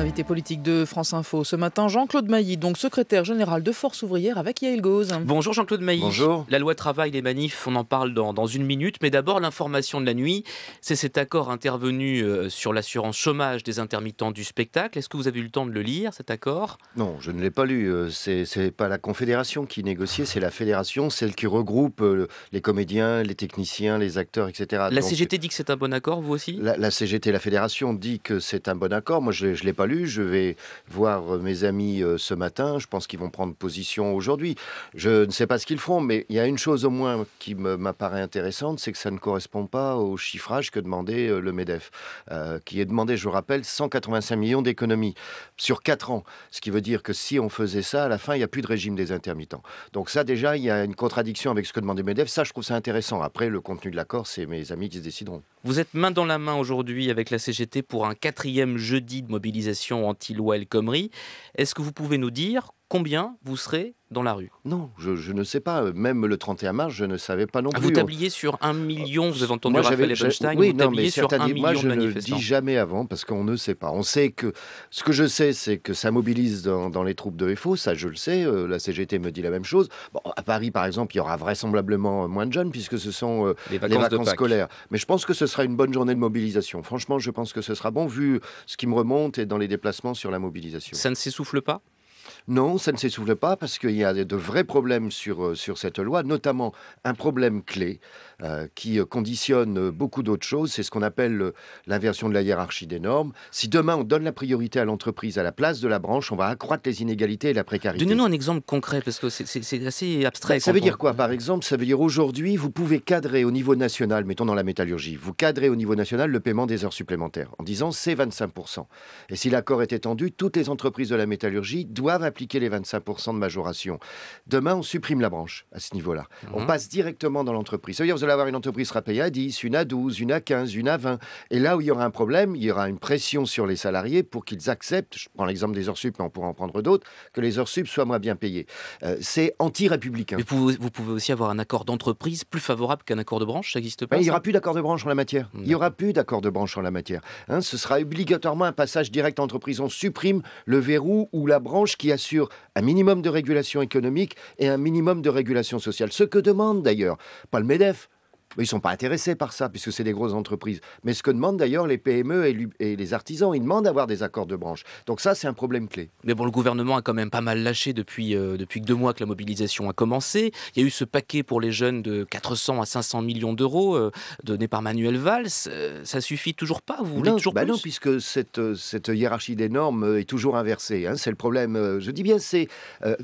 Invité politique de France Info ce matin, Jean-Claude Mailly, donc secrétaire général de Force ouvrière avec Yael Gauze. Bonjour Jean-Claude Mailly. Bonjour. La loi travail, les manifs, on en parle dans, dans une minute, mais d'abord l'information de la nuit, c'est cet accord intervenu euh, sur l'assurance chômage des intermittents du spectacle. Est-ce que vous avez eu le temps de le lire, cet accord Non, je ne l'ai pas lu. Euh, c'est pas la Confédération qui négociait, c'est la Fédération, celle qui regroupe euh, les comédiens, les techniciens, les acteurs, etc. La CGT dit que c'est un bon accord, vous aussi la, la, CGT, la Fédération, dit que c'est un bon accord. Moi, je ne l'ai pas lu. Je vais voir euh, mes amis euh, ce matin. Je pense qu'ils vont prendre position aujourd'hui. Je ne sais pas ce qu'ils feront, mais il y a une chose au moins qui m'apparaît intéressante, c'est que ça ne correspond pas au chiffrage que demandait euh, le MEDEF, qui est demandé, je rappelle, 185 millions d'économies sur 4 ans. Ce qui veut dire que si on faisait ça, à la fin, il n'y a plus de régime des intermittents. Donc ça, déjà, il y a une contradiction avec ce que demandait MEDEF. Ça, je trouve ça intéressant. Après, le contenu de l'accord, c'est mes amis qui se décideront. Vous êtes main dans la main aujourd'hui avec la CGT pour un quatrième jeudi de mobilisation anti-loi El Est-ce que vous pouvez nous dire combien vous serez dans la rue Non, je, ne sais pas. Même le 31 mars, je ne savais pas non ah, plus. Vous tabliez sur un million, vous avez entendu moi, Raphaël Ebenstein, oui, vous tabliez sur un million moi, je ne ne dis jamais avant parce qu'on ne sait pas. On sait que... Ce que je sais, c'est que ça mobilise dans, les troupes de FO, ça je le sais. Euh, la CGT me dit la même chose. à Paris, par exemple, il y aura vraisemblablement moins de jeunes puisque ce sont euh, les vacances, scolaires. Mais je pense que ce sera une bonne journée de mobilisation. Franchement, je pense que ce sera bon vu ce qui me remonte et dans les déplacements sur la mobilisation. Ça ne s'essouffle pas non, ça ne s'essouffle pas parce qu'il y a de vrais problèmes sur, euh, sur cette loi, notamment un problème clé, euh, qui euh, conditionne euh, beaucoup d'autres choses. C'est ce qu'on appelle l'inversion de la hiérarchie des normes. Si demain on donne la priorité à l'entreprise à la place de la branche, on va accroître les inégalités et la précarité. Donnez-nous un exemple concret parce que c'est assez abstrait. Bah, ça veut dire quoi Par exemple, ça veut dire aujourd'hui, vous pouvez cadrer au niveau national, mettons dans la métallurgie, vous cadrez au niveau national le paiement des heures supplémentaires en disant c'est 25%. Et si l'accord est étendu, toutes les entreprises de la métallurgie doivent appliquer les 25% de majoration. Demain, on supprime la branche à ce niveau-là. On mhm. passe directement dans l'entreprise. Ça veut dire avoir une entreprise sera payée à 10, une à 12, une à 15, une à 20. Et là où il y aura un problème, il y aura une pression sur les salariés pour qu'ils acceptent, je prends l'exemple des heures sup, mais on pourra en prendre d'autres, que les heures sup soient moins bien payées. Euh, c'est anti-républicain. vous, pouvez aussi avoir un accord d'entreprise plus favorable qu'un accord de branche, ça n'existe pas Il n'y aura plus d'accord de branche en la matière. Il n'y aura plus d'accord de branche en la matière. Hein. ce sera obligatoirement un passage direct entreprise. On supprime le verrou ou la branche qui assure un minimum de régulation économique et un minimum de régulation sociale. Ce que demande d'ailleurs, pas le MEDEF, ils ne sont pas intéressés par ça, puisque c'est des grosses entreprises. Mais ce que demandent d'ailleurs les PME et, les artisans, ils demandent d'avoir des accords de branche. Donc ça, c'est un problème clé. Mais bon, le gouvernement a quand même pas mal lâché depuis, euh, depuis deux mois que la mobilisation a commencé. Il y a eu ce paquet pour les jeunes de 400 à 500 millions d'euros euh, donné par Manuel Valls. Euh, ça suffit toujours pas Vous voulez toujours bah plus Non, puisque cette, euh, cette hiérarchie des normes est toujours inversée. Hein. c'est le problème. Je dis bien, c'est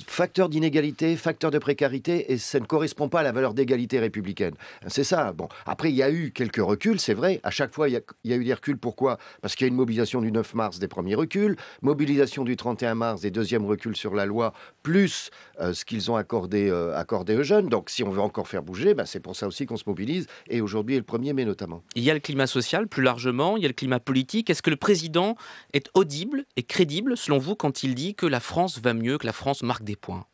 facteur d'inégalité, facteur de précarité, et ça ne correspond pas à la valeur d'égalité républicaine. C'est ça Bon, après, il y a eu quelques reculs, c'est vrai. À chaque fois, il y, a, eu des reculs. Pourquoi Parce qu'il y a une mobilisation du 9 mars des premiers reculs, mobilisation du 31 mars des deuxièmes reculs sur la loi, plus euh, ce qu'ils ont accordé, euh, accordé aux jeunes. Donc, si on veut encore faire bouger, bah, c'est pour ça aussi qu'on se mobilise. Et aujourd'hui est le er mai notamment. Il y a le climat social plus largement, il y a le climat politique. Est-ce que le président est audible et crédible selon vous quand il dit que la France va mieux, que la France marque des points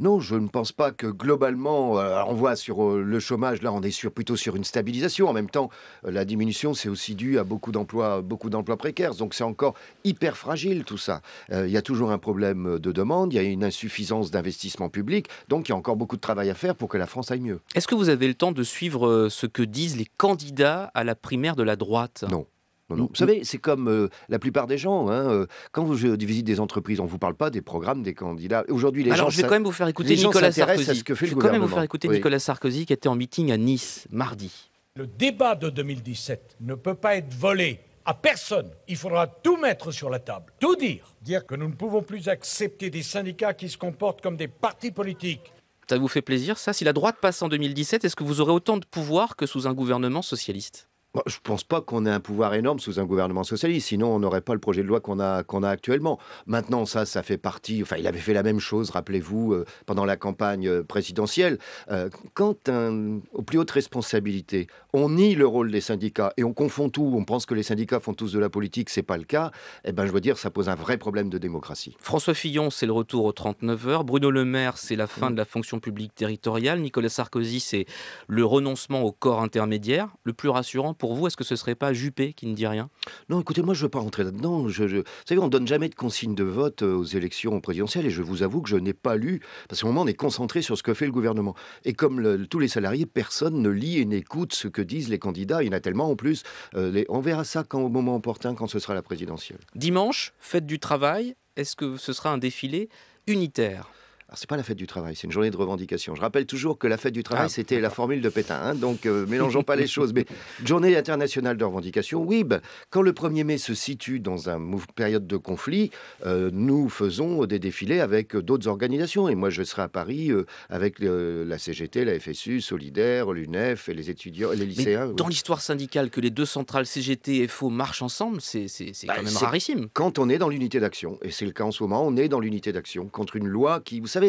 non, je ne pense pas que globalement, euh, on voit sur euh, le chômage, là on est plutôt sur une stabilisation. En même temps, euh, la diminution, c'est aussi dû à beaucoup d'emplois, beaucoup d'emplois précaires. Donc c'est encore hyper fragile tout ça. Il y a toujours un problème de demande, il y a une insuffisance d'investissement public, donc il y a encore beaucoup de travail à faire pour que la France aille mieux. Est-ce que vous avez le temps de suivre ce que disent les candidats à la primaire de la droite Non. Vous savez, c'est comme euh, la plupart des gens. Hein, euh, quand vous visitez des entreprises, on ne vous parle pas des programmes des candidats. Aujourd'hui, les Alors, je vais quand même vous faire écouter Nicolas Sarkozy. je vais quand même vous faire écouter Nicolas Sarkozy qui était en meeting à Nice mardi. Le débat de 2017 ne peut pas être volé à personne. Il faudra tout mettre sur la table, tout dire. Dire que nous ne pouvons plus accepter des syndicats qui se comportent comme des partis politiques. Ça vous fait plaisir, ça Si la droite passe en 2017, est-ce que vous aurez autant de pouvoir que sous un gouvernement socialiste je ne pense pas qu'on ait un pouvoir énorme sous un gouvernement socialiste, sinon on n'aurait pas le projet de loi qu'on a, qu'on a actuellement. Maintenant, ça, ça fait partie. Enfin, il avait fait la même chose, rappelez-vous, euh, pendant la campagne euh, présidentielle. Euh, quand aux plus hautes responsabilités, on nie le rôle des syndicats et on confond tout, on pense que les syndicats font tous de la politique, c'est pas le cas, eh ben, je veux dire, ça pose un vrai problème de démocratie. François Fillon, c'est le retour aux 39 heures. Bruno Le Maire, c'est la fin de la fonction publique territoriale. Nicolas Sarkozy, c'est le renoncement au corps intermédiaire. Le plus rassurant pour pour vous, est-ce que ce ne serait pas Juppé qui ne dit rien Non, écoutez, moi, je ne veux pas rentrer là-dedans. Je, Vous savez, on ne donne jamais de consignes de vote euh, aux élections présidentielles, et je vous avoue que je n'ai pas lu, parce qu'au moment, on est concentré sur ce que fait le gouvernement. Et comme tous les salariés, personne ne lit et n'écoute ce que disent les candidats. Il y en a tellement en plus. Euh, on verra ça quand, au moment opportun, quand ce sera la présidentielle. Dimanche, fête du travail, est-ce que ce sera un défilé unitaire c'est pas la fête du travail, c'est une journée de revendication. Je rappelle toujours que la fête du travail, ah, c'était la formule de Pétain. Hein, donc, euh, mélangeons pas les choses. Mais journée internationale de revendication, oui, bah, quand le 1er mai se situe dans une période de conflit, euh, nous faisons des défilés avec euh, d'autres organisations. Et moi, je serai à Paris avec la CGT, la FSU, Solidaire, l'UNEF et les étudiants, les lycéens. Mais dans l'histoire syndicale, que les deux centrales CGT et FO marchent ensemble, c'est bah, quand même rarissime. Quand on est dans l'unité d'action, et c'est le cas en ce moment, on est dans l'unité d'action contre une loi qui, vous savez,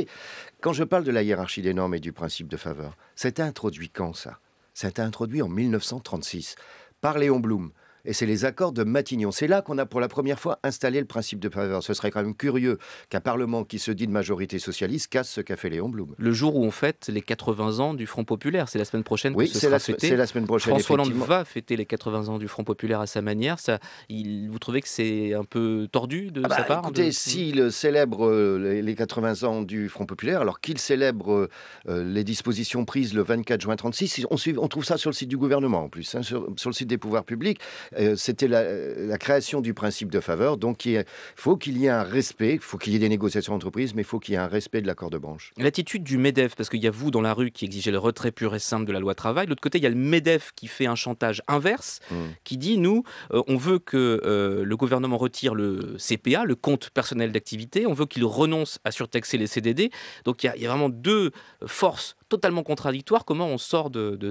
quand je parle de la hiérarchie des normes et du principe de faveur, c'est introduit quand ça C'est introduit en 1936 par Léon Blum et c'est les accords de Matignon. C'est là qu'on a pour la première fois installé le principe de faveur. Ce serait quand même curieux qu'un Parlement qui se dit de majorité socialiste casse ce qu'a fait Léon Blum. Le jour où on fête les 80 ans du Front Populaire, c'est la semaine prochaine oui, que ce sera la, fêté. la semaine prochaine. François Hollande va fêter les 80 ans du Front Populaire à sa manière. Ça, il, vous trouvez que c'est un peu tordu de ah bah, sa part Écoutez, s'il célèbre euh, les 80 ans du Front Populaire, alors qu'il célèbre euh, euh, les dispositions prises le 24 juin 36, on, on, trouve ça sur le site du gouvernement en plus, hein, sur, le site des pouvoirs publics, euh, c'était euh, la, création du principe de faveur. Donc il faut qu'il y ait un respect, il faut qu'il y ait des négociations entreprises, mais il faut qu'il y ait un respect de l'accord de branche. L'attitude du MEDEF, parce qu'il y a vous dans la rue qui exigez le retrait pur et simple de la loi travail. De l'autre côté, il y a le MEDEF qui fait un chantage inverse, mmh. qui dit nous, euh, on veut que le gouvernement retire le CPA, le compte personnel d'activité, on veut qu'il renonce à surtaxer les CDD. Donc il y, a vraiment deux forces totalement contradictoires. Comment on sort de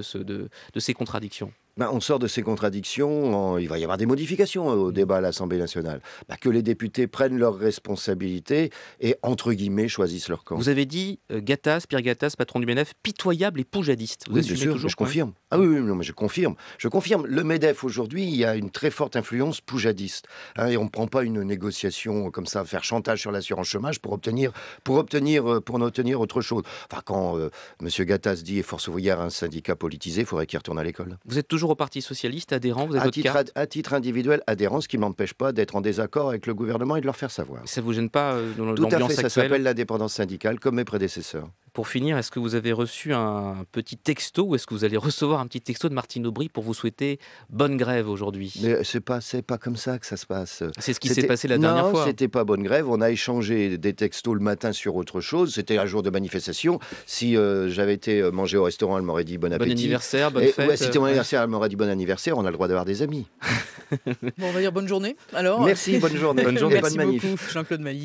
ces contradictions bah, on sort de ces contradictions, il va y avoir des modifications euh, au mm. débat à l'Assemblée nationale. Bah, que les députés prennent leurs responsabilités et, entre guillemets, choisissent leur camp. Vous avez dit euh, gatas Pierre gatas patron du MNF, pitoyable et poujadiste. oui, bien sûr, je confirme. Ah oui, non, mais je confirme. Je confirme. Le MEDEF, aujourd'hui, il y a une très forte influence poujadiste. Hein, et on ne prend pas une négociation comme ça, faire chantage sur l'assurance chômage pour obtenir, pour obtenir, euh, pour obtenir autre chose. Enfin, quand euh, M. Gattaz dit Force ouvrière un syndicat politisé, il faudrait qu'il retourne à l'école. Vous êtes toujours au Parti Socialiste, adhérent à, titre, individuel, adhérent, ce qui m'empêche pas d'être en désaccord avec le gouvernement et de leur faire savoir. Ça vous gêne pas euh, dans Tout à fait, ça s'appelle l'indépendance syndicale, comme mes prédécesseurs. Pour finir, est-ce que vous avez reçu un petit texto ou est-ce que vous allez recevoir un petit texto de Martine Aubry pour vous souhaiter bonne grève aujourd'hui Mais euh, c'est pas, pas comme ça que ça se passe. C'est ce qui s'est passé la dernière fois. Non, c'était pas bonne grève. On a échangé des textos le matin sur autre chose. C'était un jour de manifestation. Si euh, j'avais été euh, manger au restaurant, elle m'aurait dit bon appétit. Bon anniversaire, bonne c'était mon anniversaire, elle m'aurait dit bon anniversaire. On a le droit d'avoir des amis. bon, on va dire bonne journée. Merci, bonne journée. Bonne journée. Merci beaucoup, Jean-Claude Mailly.